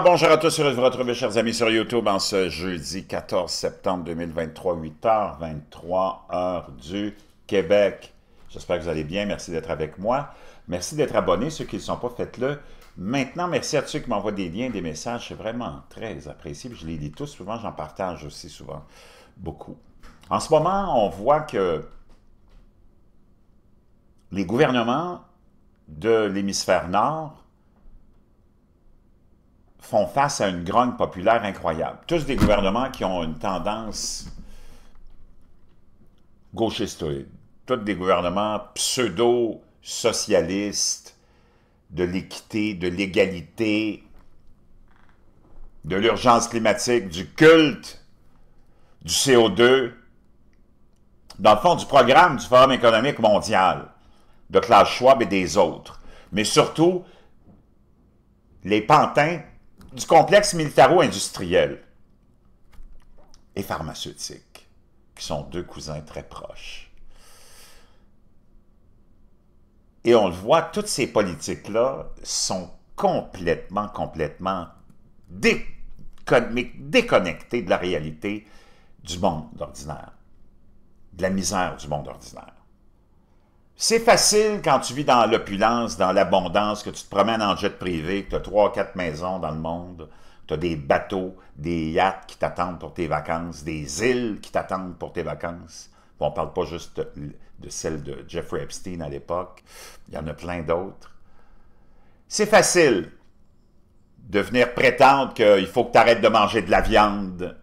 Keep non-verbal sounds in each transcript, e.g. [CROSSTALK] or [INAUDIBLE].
bonjour à tous, heureux vous retrouver, chers amis, sur YouTube en ce jeudi 14 septembre 2023, 8h23, heure du Québec. J'espère que vous allez bien, merci d'être avec moi. Merci d'être abonnés, ceux qui ne sont pas, faites-le. Maintenant, merci à ceux qui m'envoient des liens, des messages, c'est vraiment très apprécié, je les lis tous souvent, j'en partage aussi souvent, beaucoup. En ce moment, on voit que les gouvernements de l'hémisphère nord font face à une grogne populaire incroyable. Tous des gouvernements qui ont une tendance gauchistoïde. Tous des gouvernements pseudo-socialistes, de l'équité, de l'égalité, de l'urgence climatique, du culte, du CO2, dans le fond, du programme du Forum économique mondial, de Klaus Schwab et des autres. Mais surtout, les pantins du complexe militaro-industriel et pharmaceutique, qui sont deux cousins très proches. Et on le voit, toutes ces politiques-là sont complètement, complètement déconnectées de la réalité du monde ordinaire, de la misère du monde ordinaire. C'est facile quand tu vis dans l'opulence, dans l'abondance, que tu te promènes en jet privé, que tu as trois, ou quatre maisons dans le monde, tu as des bateaux, des yachts qui t'attendent pour tes vacances, des îles qui t'attendent pour tes vacances. on ne parle pas juste de celle de Jeffrey Epstein à l'époque, il y en a plein d'autres. C'est facile de venir prétendre qu'il faut que tu arrêtes de manger de la viande,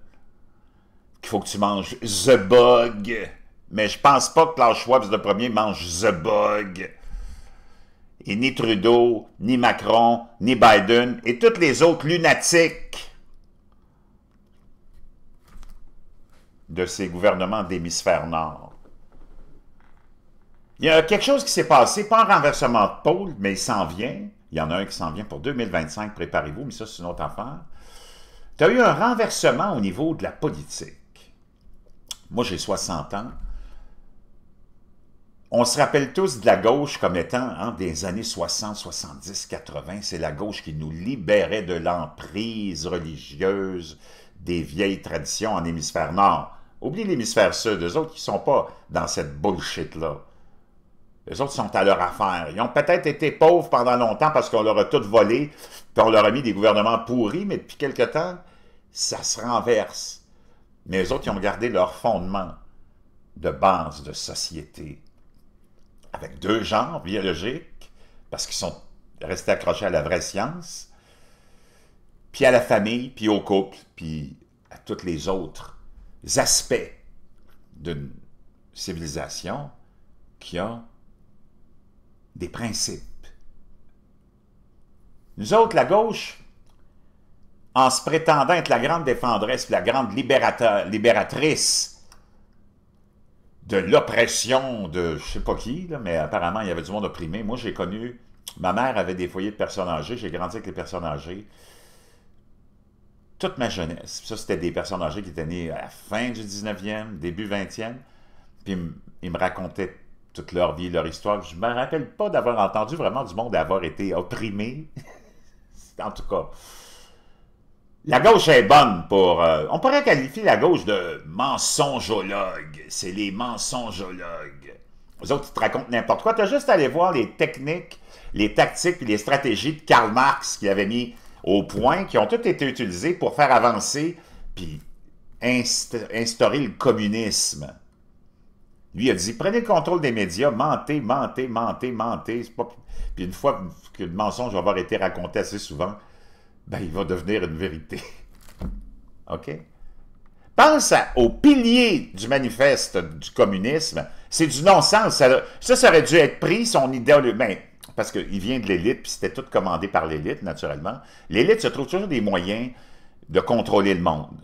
qu'il faut que tu manges The Bug, mais je pense pas que Klaus Schwab, le premier, mange The Bug. Et ni Trudeau, ni Macron, ni Biden, et toutes les autres lunatiques de ces gouvernements d'hémisphère nord. Il y a quelque chose qui s'est passé, pas un renversement de pôle, mais il s'en vient. Il y en a un qui s'en vient pour 2025, préparez-vous, mais ça, c'est une autre affaire. Tu as eu un renversement au niveau de la politique. Moi, j'ai 60 ans on se rappelle tous de la gauche comme étant hein, des années 60, 70, 80. C'est la gauche qui nous libérait de l'emprise religieuse des vieilles traditions en hémisphère nord. Oublie l'hémisphère sud, eux autres qui sont pas dans cette bullshit-là. Les autres sont à leur affaire. Ils ont peut-être été pauvres pendant longtemps parce qu'on leur a tout volé, puis on leur a mis des gouvernements pourris, mais depuis quelque temps, ça se renverse. Mais les autres, ils ont gardé leur fondement de base de société avec deux genres biologiques, parce qu'ils sont restés accrochés à la vraie science, puis à la famille, puis au couple, puis à tous les autres aspects d'une civilisation qui a des principes. Nous autres, la gauche, en se prétendant être la grande défendresse, la grande libératrice de l'oppression de je sais pas qui, mais apparemment, il y avait du monde opprimé. Moi, j'ai connu, ma mère avait des foyers de personnes âgées, j'ai grandi avec les personnes âgées. Toute ma jeunesse, ça, c'était des personnes âgées qui étaient nées à la fin du 19e, début 20e, puis ils me racontaient toute leur vie, leur histoire. Je me rappelle pas d'avoir entendu vraiment du monde avoir été opprimé. [LAUGHS] en tout cas, la gauche est bonne pour... Euh, on pourrait qualifier la gauche de mensongologue. C'est les mensongologues. Les autres, ils te racontent n'importe quoi. Tu as juste allé aller voir les techniques, les tactiques les stratégies de Karl Marx qui avait mis au point, qui ont toutes été utilisées pour faire avancer puis instaurer le communisme. Lui a dit, prenez le contrôle des médias, mentez, mentez, mentez, mentez. Puis une fois que le mensonge va avoir été raconté assez souvent, ben, il va devenir une vérité. [LAUGHS] OK? Pense au pilier du manifeste du communisme. C'est du non-sens. Ça, ça, aurait dû être pris, son idéologie. Ben, parce qu'il vient de l'élite, puis c'était tout commandé par l'élite, naturellement. L'élite se trouve toujours des moyens de contrôler le monde.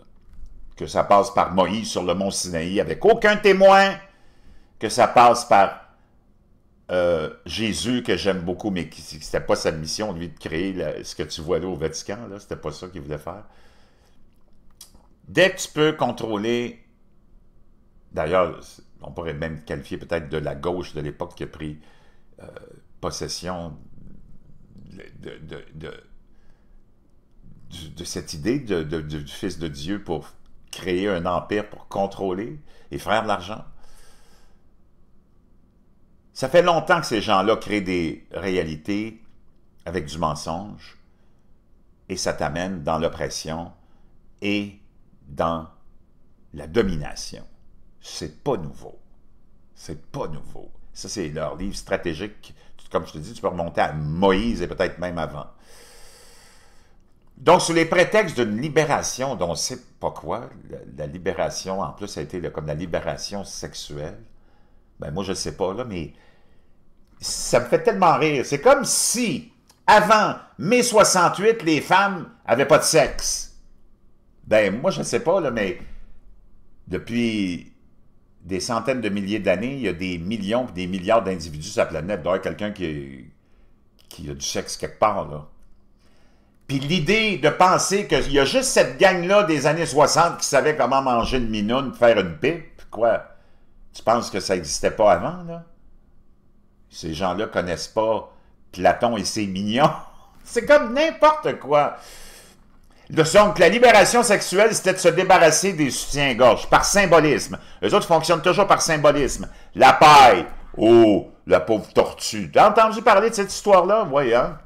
Que ça passe par Moïse sur le mont Sinaï avec aucun témoin, que ça passe par euh, Jésus, que j'aime beaucoup, mais ce c'était pas sa mission, lui, de créer ce que tu vois là au Vatican, là, c'était pas ça qu'il voulait faire. Dès que tu peux contrôler, d'ailleurs, on pourrait même qualifier peut-être de la gauche de l'époque qui a pris euh, possession de, de, de, cette idée du Fils de Dieu pour créer un empire, pour contrôler et faire de l'argent. Ça fait longtemps que ces gens-là créent des réalités avec du mensonge et ça t'amène dans l'oppression et dans la domination. C'est pas nouveau. C'est pas nouveau. Ça, c'est leur livre stratégique. Comme je te dis, tu peux remonter à Moïse et peut-être même avant. Donc, sous les prétextes d'une libération dont on ne sait pas quoi, la, libération, en plus, a été comme la libération sexuelle, ben, moi, je ne sais pas, là, mais ça me fait tellement rire. C'est comme si, avant mai 68, les femmes n'avaient pas de sexe. Ben, moi, je ne sais pas, mais depuis des centaines de milliers d'années, il y a des millions et des milliards d'individus sur la planète. D'ailleurs, quelqu'un qui, qui, a du sexe quelque part, là. Puis l'idée de penser qu'il y a juste cette gang-là des années 60 qui savait comment manger une minoune, faire une pipe, quoi. Tu penses que ça n'existait pas avant, là? Ces gens-là connaissent pas Platon et ses mignons. [LAUGHS] C'est comme n'importe quoi. Donc, la libération sexuelle, c'était de se débarrasser des soutiens-gorge par symbolisme. Les autres fonctionnent toujours par symbolisme. La paille. Oh, la pauvre tortue. T'as entendu parler de cette histoire-là? Voyez, hein?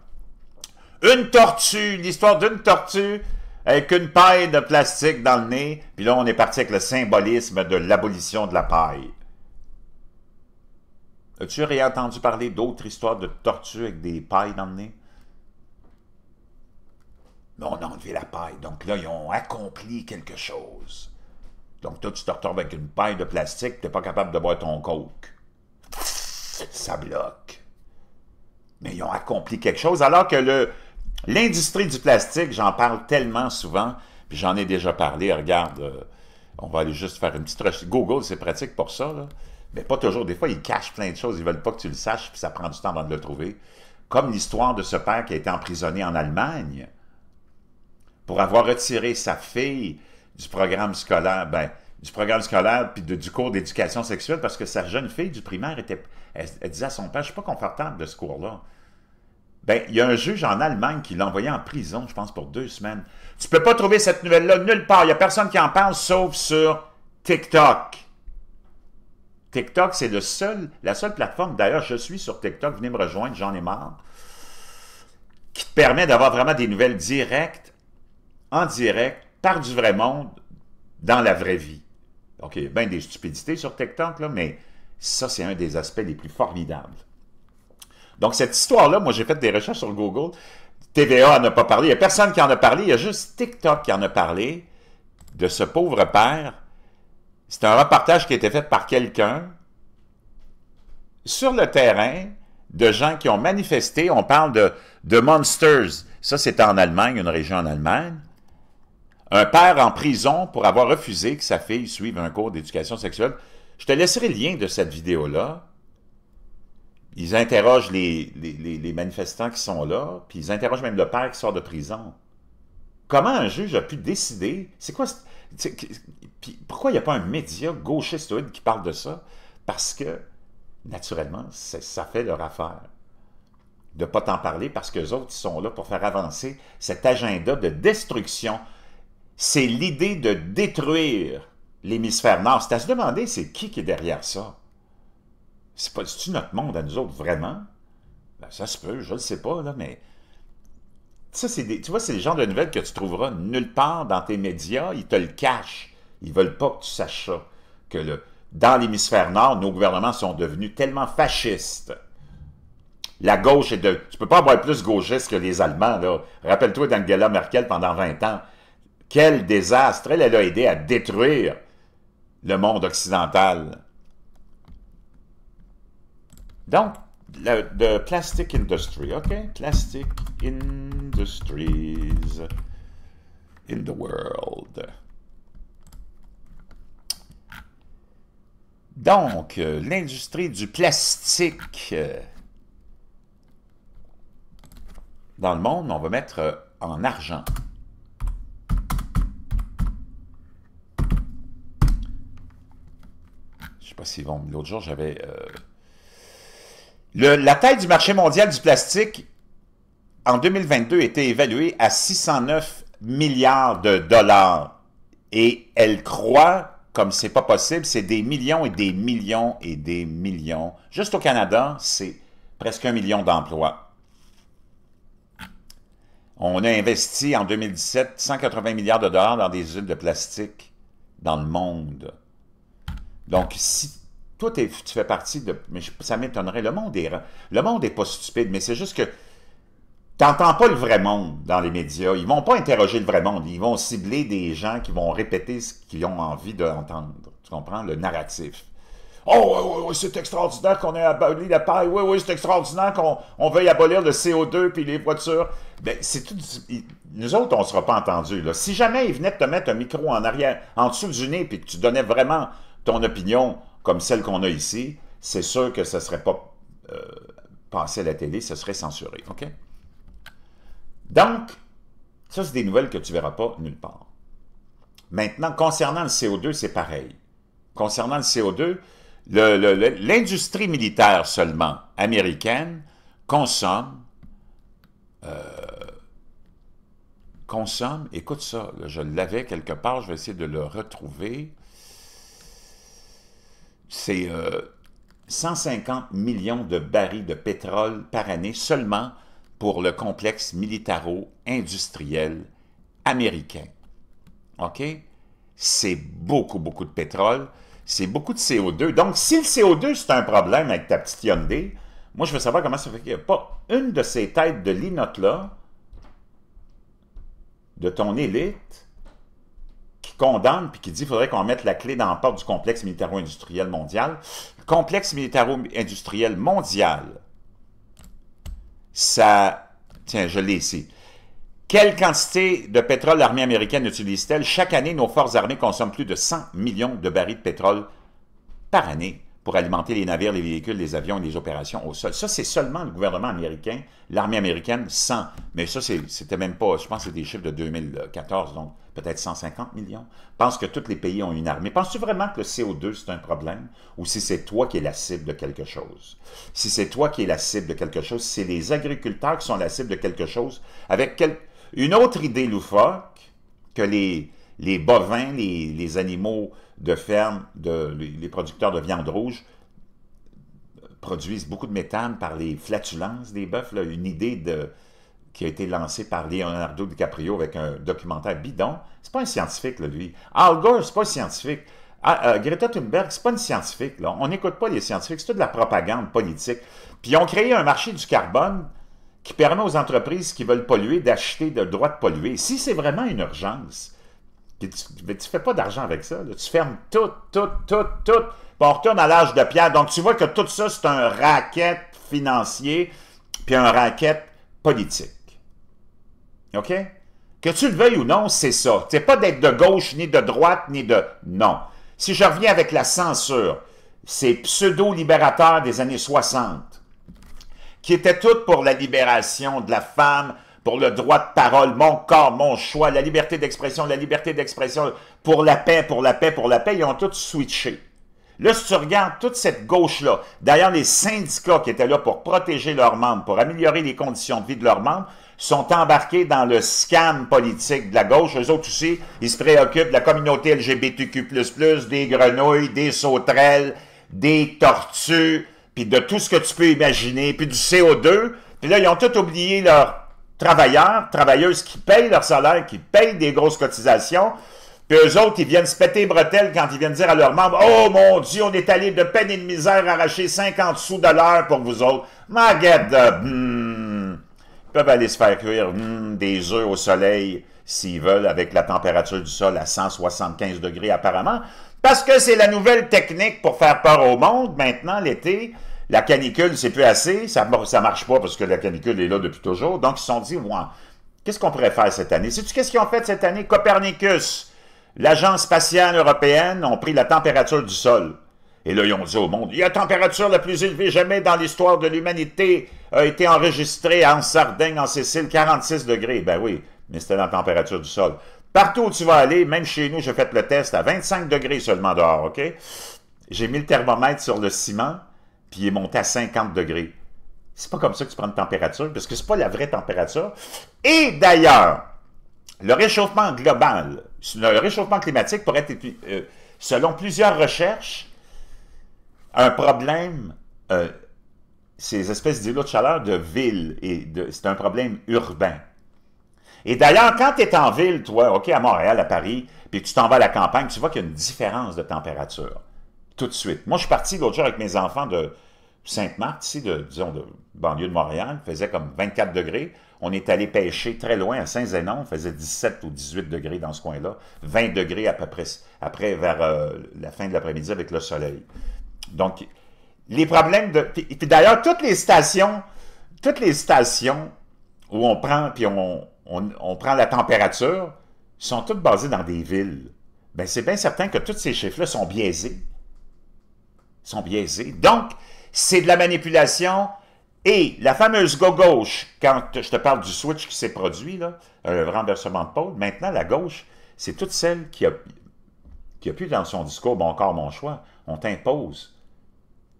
Une tortue, l'histoire d'une tortue avec une paille de plastique dans le nez. Puis là, on est parti avec le symbolisme de l'abolition de la paille. As-tu ré-entendu parler d'autres histoires de tortues avec des pailles dans le nez? Mais on a enlevé la paille, donc là, ils ont accompli quelque chose. Donc toi, tu te retrouves avec une paille de plastique, n'es pas capable de boire ton coke. Ça bloque. Mais ils ont accompli quelque chose, alors que l'industrie du plastique, j'en parle tellement souvent, puis j'en ai déjà parlé, regarde, euh, on va aller juste faire une petite recherche. Google, c'est pratique pour ça, mais pas toujours. Des fois, ils cachent plein de choses. Ils veulent pas que tu le saches, puis ça prend du temps avant de le trouver. Comme l'histoire de ce père qui a été emprisonné en Allemagne pour avoir retiré sa fille du programme scolaire, ben, du programme scolaire puis de, du cours d'éducation sexuelle parce que sa jeune fille du primaire était, elle, disait à son père, je suis pas confortable de ce cours-là. Ben, il y a un juge en Allemagne qui l'a envoyé en prison, je pense, pour deux semaines. Tu peux pas trouver cette nouvelle-là nulle part. Il y a personne qui en parle sauf sur TikTok. TikTok, c'est le seul, la seule plateforme, d'ailleurs, je suis sur TikTok, venez me rejoindre, j'en ai marre, qui te permet d'avoir vraiment des nouvelles directes, en direct, par du vrai monde, dans la vraie vie. Ok, il y a bien des stupidités sur TikTok, là, mais ça, c'est un des aspects les plus formidables. Donc, cette histoire-là, moi, j'ai fait des recherches sur Google. TVA n'a a pas parlé. Il n'y a personne qui en a parlé. Il y a juste TikTok qui en a parlé de ce pauvre père c'est un reportage qui a été fait par quelqu'un sur le terrain de gens qui ont manifesté. On parle de, Monsters. Ça, c'était en Allemagne, une région en Allemagne. Un père en prison pour avoir refusé que sa fille suive un cours d'éducation sexuelle. Je te laisserai le lien de cette vidéo-là. Ils interrogent les, manifestants qui sont là, puis ils interrogent même le père qui sort de prison. Comment un juge a pu décider? C'est quoi? pourquoi il n'y a pas un média gauchiste qui parle de ça? Parce que, naturellement, ça fait leur affaire de ne pas t'en parler parce qu'eux autres, sont là pour faire avancer cet agenda de destruction. C'est l'idée de détruire l'hémisphère nord. C'est à se demander, c'est qui qui est derrière ça? C'est pas, tu notre monde à nous autres, vraiment? Ben, ça se peut, je ne sais pas, là, mais tu vois, c'est le genre de nouvelles que tu trouveras nulle part dans tes médias. Ils te le cachent. Ils veulent pas que tu saches ça. Que dans l'hémisphère nord, nos gouvernements sont devenus tellement fascistes. La gauche est de... Tu peux pas avoir plus gauchiste que les Allemands, Rappelle-toi d'Angela Merkel pendant 20 ans. Quel désastre! Elle, elle a aidé à détruire le monde occidental. Donc, la, Plastic Industry, OK? Plastic Industries in the world. Donc, euh, l'industrie du plastique euh, dans le monde, on va mettre euh, en argent. Je sais pas s'ils vont... L'autre jour, j'avais la taille du marché mondial du plastique en 2022 était évaluée à 609 milliards de dollars et elle croît comme c'est pas possible, c'est des millions et des millions et des millions. Juste au Canada, c'est presque un million d'emplois. On a investi en 2017 180 milliards de dollars dans des usines de plastique dans le monde. Donc, si toi, tu fais partie de. Mais ça m'étonnerait. Le monde est, le monde est pas stupide, mais c'est juste que t'entends pas le vrai monde dans les médias. Ils vont pas interroger le vrai monde. Ils vont cibler des gens qui vont répéter ce qu'ils ont envie d'entendre. Tu comprends? Le narratif. Oh, oui, oui, oui c'est extraordinaire qu'on ait aboli la paille. Oui, oui, c'est extraordinaire qu'on on veuille abolir le CO2 puis les voitures. Ben, c'est tout. Nous autres, on ne sera pas entendus. Si jamais ils venaient de te mettre un micro en arrière, en dessous du nez, puis que tu donnais vraiment ton opinion, comme celle qu'on a ici, c'est sûr que ce ne serait pas euh, passé à la télé, ce serait censuré. OK? Donc, ça, c'est des nouvelles que tu ne verras pas nulle part. Maintenant, concernant le CO2, c'est pareil. Concernant le CO2, l'industrie militaire seulement américaine consomme, euh, consomme, écoute ça, je l'avais quelque part, je vais essayer de le retrouver c'est 150 euh, millions de barils de pétrole par année seulement pour le complexe militaro-industriel américain. OK? C'est beaucoup, beaucoup de pétrole. C'est beaucoup de CO2. Donc, si le CO2, c'est un problème avec ta petite Hyundai, moi, je veux savoir comment ça fait qu'il n'y a pas une de ces têtes de linotte-là, de ton élite, condamne puis qui dit qu'il faudrait qu'on mette la clé dans la porte du complexe militaro-industriel mondial. complexe militaro-industriel mondial, ça... Tiens, je l'ai ici. Quelle quantité de pétrole l'armée américaine utilise-t-elle? Chaque année, nos forces armées consomment plus de 100 millions de barils de pétrole par année pour alimenter les navires, les véhicules, les avions et les opérations au sol. Ça, c'est seulement le gouvernement américain, l'armée américaine, 100. Mais ça, c'était même pas, je pense que c'est des chiffres de 2014, donc peut-être 150 millions? Pense que tous les pays ont une armée. Penses-tu vraiment que le CO2, c'est un problème? Ou si c'est toi qui es la cible de quelque chose? Si c'est toi qui es la cible de quelque chose, c'est les agriculteurs qui sont la cible de quelque chose avec une autre idée loufoque que les, les bovins, les, animaux de ferme, les producteurs de viande rouge, produisent beaucoup de méthane par les flatulences des bœufs, une idée de qui a été lancé par Leonardo DiCaprio avec un documentaire bidon. C'est pas un scientifique, là, lui. Al Gore, c'est pas un scientifique. Ah, euh, Greta Thunberg, c'est pas une scientifique. Là. On n'écoute pas les scientifiques, c'est de la propagande politique. Puis ils ont créé un marché du carbone qui permet aux entreprises qui veulent polluer d'acheter le droit de polluer. Si c'est vraiment une urgence, tu ne fais pas d'argent avec ça. Tu fermes tout, tout, tout, tout. Puis on retourne à l'âge de pierre. Donc tu vois que tout ça, c'est un racket financier puis un racket politique. OK? Que tu le veuilles ou non, c'est ça. C'est pas d'être de gauche, ni de droite, ni de... Non. Si je reviens avec la censure, ces pseudo-libérateurs des années 60, qui étaient toutes pour la libération de la femme, pour le droit de parole, mon corps, mon choix, la liberté d'expression, la liberté d'expression, pour la paix, pour la paix, pour la paix, ils ont tous switché. Là, si tu regardes toute cette gauche-là, d'ailleurs les syndicats qui étaient là pour protéger leurs membres, pour améliorer les conditions de vie de leurs membres, sont embarqués dans le scam politique de la gauche. Eux autres aussi, ils se préoccupent de la communauté LGBTQ++, des grenouilles, des sauterelles, des tortues, puis de tout ce que tu peux imaginer, puis du CO2. Puis là, ils ont tout oublié leurs travailleurs, travailleuses qui payent leur salaire, qui payent des grosses cotisations, puis eux autres, ils viennent se péter les bretelles quand ils viennent dire à leurs membres « Oh mon Dieu, on est allé de peine et de misère arracher 50 sous de l'heure pour vous autres. » Maguette !» hmm peuvent aller se faire cuire hmm, des œufs au soleil s'ils veulent avec la température du sol à 175 degrés apparemment, parce que c'est la nouvelle technique pour faire peur au monde maintenant l'été. La canicule, c'est plus assez, ça ne marche pas parce que la canicule est là depuis toujours. Donc, ils se sont dit, qu'est-ce qu'on pourrait faire cette année? Sais-tu qu'est-ce qu'ils ont fait cette année? Copernicus, l'Agence spatiale européenne, ont pris la température du sol. Et là, ils ont dit au monde, il y la température la plus élevée jamais dans l'histoire de l'humanité a été enregistrée en Sardaigne, en Sicile, 46 degrés. Ben oui, mais c'était la température du sol. Partout où tu vas aller, même chez nous, j'ai fait le test à 25 degrés seulement dehors, OK? J'ai mis le thermomètre sur le ciment, puis il est monté à 50 degrés. C'est pas comme ça que tu prends une température, parce que c'est pas la vraie température. Et d'ailleurs, le réchauffement global, le réchauffement climatique pourrait être, euh, selon plusieurs recherches, un problème, euh, ces espèces d'îlots de chaleur de ville, et c'est un problème urbain. Et d'ailleurs, quand tu es en ville, toi, OK, à Montréal, à Paris, puis tu t'en vas à la campagne, tu vois qu'il y a une différence de température tout de suite. Moi, je suis parti l'autre jour avec mes enfants de Sainte-Marthe, ici, de, disons, de banlieue de Montréal, faisait comme 24 degrés. On est allé pêcher très loin à Saint-Zénon, faisait 17 ou 18 degrés dans ce coin-là, 20 degrés à peu près, après, vers euh, la fin de l'après-midi avec le soleil. Donc, les problèmes de... d'ailleurs, toutes les stations, toutes les stations où on prend, puis on, prend la température, sont toutes basées dans des villes. Bien, c'est bien certain que tous ces chiffres-là sont biaisés. sont biaisés. Donc, c'est de la manipulation. Et la fameuse gauche, quand je te parle du switch qui s'est produit, là, euh, le renversement de pôle, maintenant, la gauche, c'est toute celle qui a, qui a pu dans son discours « Bon corps, mon choix », on t'impose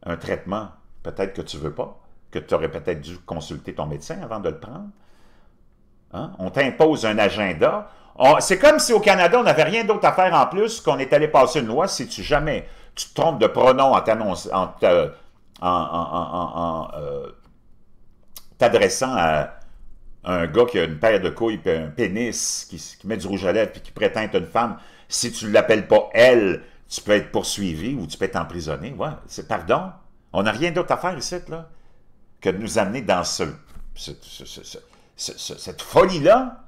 un traitement peut-être que tu ne veux pas, que tu aurais peut-être dû consulter ton médecin avant de le prendre. Hein? On t'impose un agenda. C'est comme si au Canada, on n'avait rien d'autre à faire en plus qu'on est allé passer une loi si tu jamais tu te trompes de pronom en en, euh, t'adressant à un gars qui a une paire de couilles et un pénis, qui, qui met du rouge à lèvres et qui prétend être une femme, si tu ne l'appelles pas elle, tu peux être poursuivi ou tu peux être emprisonné. c'est pardon. On n'a rien d'autre à faire ici, là, que de nous amener dans ce, cette folie-là.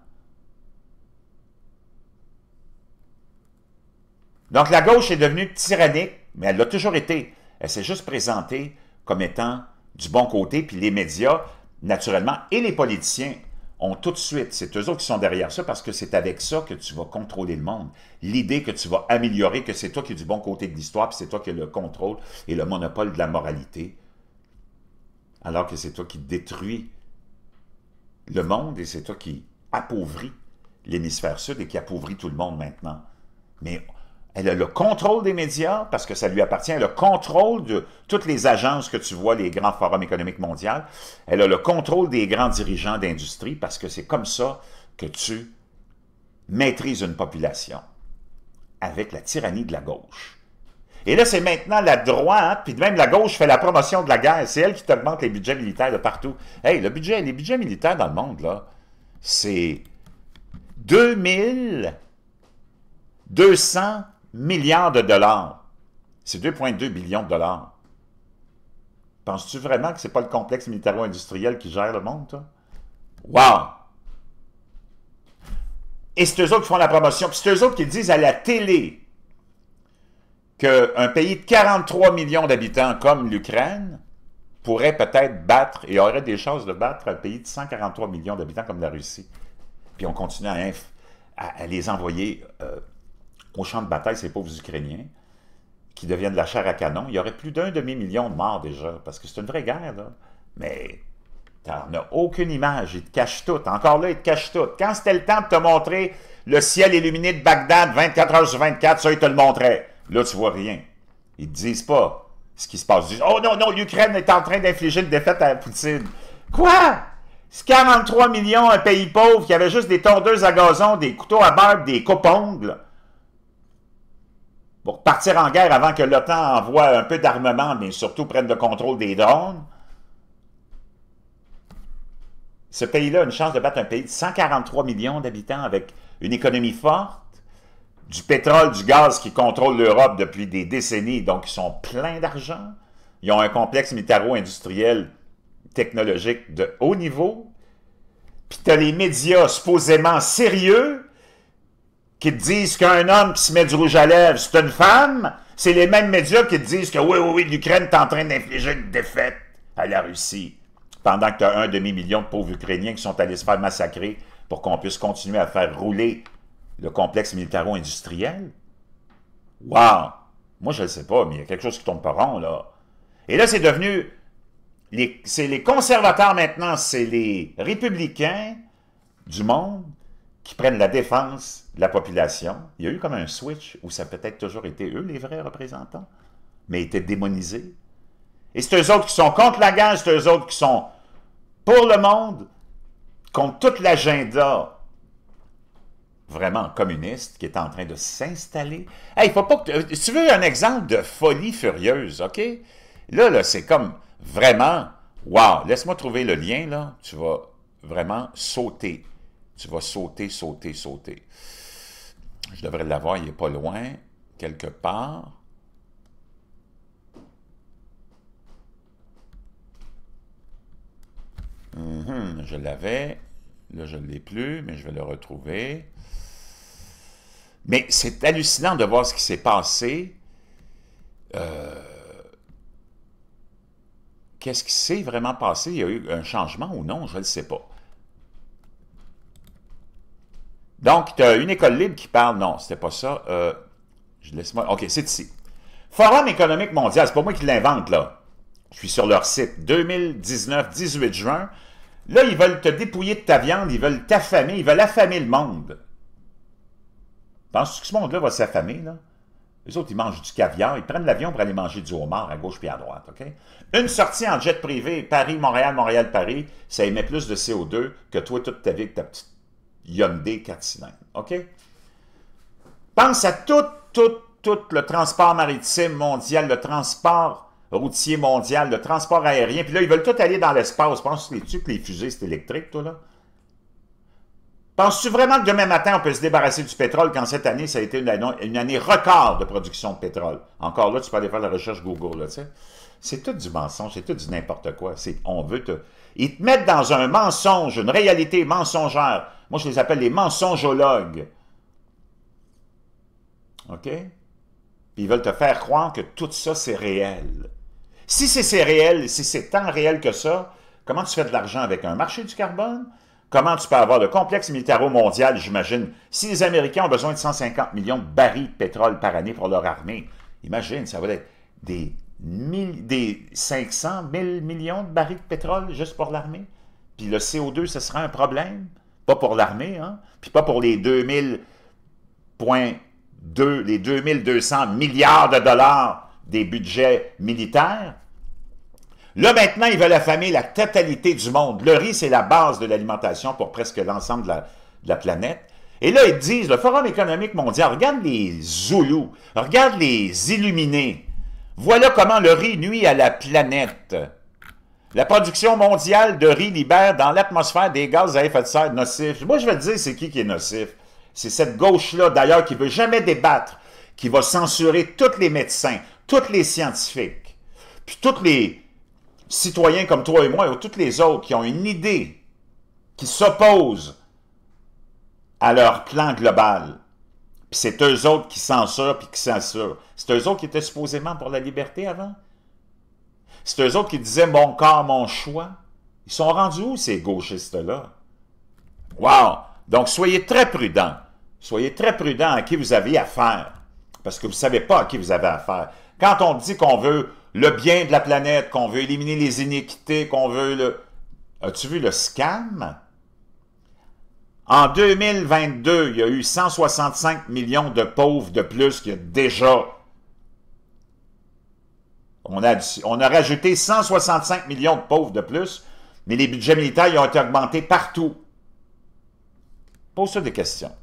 Donc la gauche est devenue tyrannique, mais elle l'a toujours été. Elle s'est juste présentée comme étant du bon côté, puis les médias, naturellement, et les politiciens ont tout de suite, c'est eux autres qui sont derrière ça parce que c'est avec ça que tu vas contrôler le monde. L'idée que tu vas améliorer, que c'est toi qui es du bon côté de l'histoire, puis c'est toi qui as le contrôle et le monopole de la moralité, alors que c'est toi qui détruis le monde et c'est toi qui appauvris l'hémisphère sud et qui appauvrit tout le monde maintenant. Mais elle a le contrôle des médias parce que ça lui appartient. Elle a le contrôle de toutes les agences que tu vois, les grands forums économiques mondiaux. Elle a le contrôle des grands dirigeants d'industrie parce que c'est comme ça que tu maîtrises une population avec la tyrannie de la gauche. Et là, c'est maintenant la droite, puis même la gauche fait la promotion de la guerre. C'est elle qui t'augmente les budgets militaires de partout. Hey, le budget, les budgets militaires dans le monde, là, c'est 2200 milliards de dollars. C'est 2,2 billions de dollars. Penses-tu vraiment que ce n'est pas le complexe militaro-industriel qui gère le monde, toi? Wow! Et c'est eux autres qui font la promotion. Puis c'est eux autres qui disent à la télé qu'un pays de 43 millions d'habitants comme l'Ukraine pourrait peut-être battre et aurait des chances de battre un pays de 143 millions d'habitants comme la Russie. Puis on continue à, les envoyer euh, au champ de bataille ces pauvres Ukrainiens qui deviennent de la chair à canon, il y aurait plus d'un demi-million de morts déjà, parce que c'est une vraie guerre, là. Mais t'en as aucune image, ils te cachent tout. Encore là, ils te cachent tout. Quand c'était le temps de te montrer le ciel illuminé de Bagdad 24 heures sur 24, ça, ils te le montraient. Là, tu vois rien. Ils te disent pas ce qui se passe. Ils disent « Oh non, non, l'Ukraine est en train d'infliger une défaite à Poutine. » Quoi? C'est 43 millions, un pays pauvre qui avait juste des tondeuses à gazon, des couteaux à barbe, des copongles pour partir en guerre avant que l'OTAN envoie un peu d'armement, mais surtout prenne le contrôle des drones, ce pays-là a une chance de battre un pays de 143 millions d'habitants avec une économie forte, du pétrole, du gaz qui contrôle l'Europe depuis des décennies, donc ils sont pleins d'argent. Ils ont un complexe militaro-industriel technologique de haut niveau. Puis tu as les médias supposément sérieux qui te disent qu'un homme qui se met du rouge à lèvres, c'est une femme, c'est les mêmes médias qui te disent que oui, oui, oui, l'Ukraine est en train d'infliger une défaite à la Russie. Pendant que tu as un demi-million de pauvres Ukrainiens qui sont allés se faire massacrer pour qu'on puisse continuer à faire rouler le complexe militaro-industriel. Wow! Moi, je ne sais pas, mais il y a quelque chose qui tombe pas rond, là. Et là, c'est devenu... C'est les conservateurs maintenant, c'est les républicains du monde qui prennent la défense de la population. Il y a eu comme un switch où ça a peut-être toujours été eux les vrais représentants, mais étaient démonisés. Et c'est eux autres qui sont contre la guerre, c'est eux autres qui sont pour le monde, contre tout l'agenda vraiment communiste qui est en train de s'installer. Hey, faut pas que... Si tu veux un exemple de folie furieuse, OK? Là, là, c'est comme vraiment... Wow! Laisse-moi trouver le lien, là. Tu vas vraiment sauter tu vas sauter, sauter, sauter. Je devrais l'avoir, il n'est pas loin, quelque part. Mhm, je l'avais. Là, je ne l'ai plus, mais je vais le retrouver. Mais c'est hallucinant de voir ce qui s'est passé. Euh, qu'est-ce qui s'est vraiment passé? Il y a eu un changement ou non? Je ne le sais pas. Donc, tu as une école libre qui parle. Non, c'était pas ça. Euh, je laisse moi. OK, c'est ici. Forum économique mondial, c'est pas moi qui l'invente, là. Je suis sur leur site. 2019, 18 juin. Là, ils veulent te dépouiller de ta viande, ils veulent t'affamer, ils veulent affamer le monde. Penses-tu que ce monde-là va s'affamer, là? Les autres, ils mangent du caviar, ils prennent l'avion pour aller manger du homard à gauche puis à droite, OK? Une sortie en jet privé, Paris, Montréal, Montréal, Paris, ça émet plus de CO2 que toi toute ta vie avec ta petite Hyundai 4 cylindres. OK? Pense à tout, tout, tout le transport maritime mondial, le transport routier mondial, le transport aérien. Puis là, ils veulent tout aller dans l'espace. Penses-tu que les fusées, c'est électrique, toi, là? Penses-tu vraiment que demain matin, on peut se débarrasser du pétrole quand cette année, ça a été une année, record de production de pétrole? Encore là, tu peux aller faire la recherche Google, là, tu sais. C'est tout du mensonge, c'est tout du n'importe quoi. On veut te... Ils te mettent dans un mensonge, une réalité mensongère moi, je les appelle les mensongeologues. OK? Puis ils veulent te faire croire que tout ça, c'est réel. Si c'est réel, si c'est tant réel que ça, comment tu fais de l'argent avec un marché du carbone? Comment tu peux avoir le complexe militaro-mondial, j'imagine? Si les Américains ont besoin de 150 millions de barils de pétrole par année pour leur armée, imagine, ça va être des, des 500 000 millions de barils de pétrole juste pour l'armée? Puis le CO2, ce sera un problème? Pas pour l'armée, hein, Puis pas pour les les 2200 milliards de dollars des budgets militaires. Là, maintenant, ils veulent affamer la totalité du monde. Le riz, c'est la base de l'alimentation pour presque l'ensemble de, de la, planète. Et là, ils disent, le Forum économique mondial, regarde les Zoulous, regarde les Illuminés. Voilà comment le riz nuit à la planète. La production mondiale de riz libère dans l'atmosphère des gaz à effet de serre nocifs. Moi, je vais te dire, c'est qui qui est nocif? C'est cette gauche-là, d'ailleurs, qui ne veut jamais débattre, qui va censurer tous les médecins, tous les scientifiques, puis tous les citoyens comme toi et moi, ou tous les autres qui ont une idée, qui s'opposent à leur plan global. Puis c'est eux autres qui censurent, puis qui censurent. C'est eux autres qui étaient supposément pour la liberté avant c'est eux autres qui disaient « mon corps, mon choix ». Ils sont rendus où, ces gauchistes-là? Wow! Donc, soyez très prudents. Soyez très prudents à qui vous avez affaire, parce que vous ne savez pas à qui vous avez affaire. Quand on dit qu'on veut le bien de la planète, qu'on veut éliminer les iniquités, qu'on veut le... As-tu vu le scam? En 2022, il y a eu 165 millions de pauvres de plus qu'il y a déjà on a, on rajouté 165 millions de pauvres de plus, mais les budgets militaires ont été augmentés partout. Pose-toi des questions.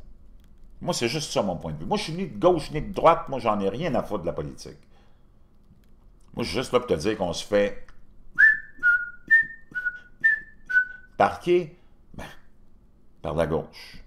Moi, c'est juste ça mon point de vue. Moi, je suis ni de gauche ni de droite. Moi, j'en ai rien à foutre de la politique. Moi, je suis juste là pour te dire qu'on se fait [LAUGHS] parquer ben, par la gauche.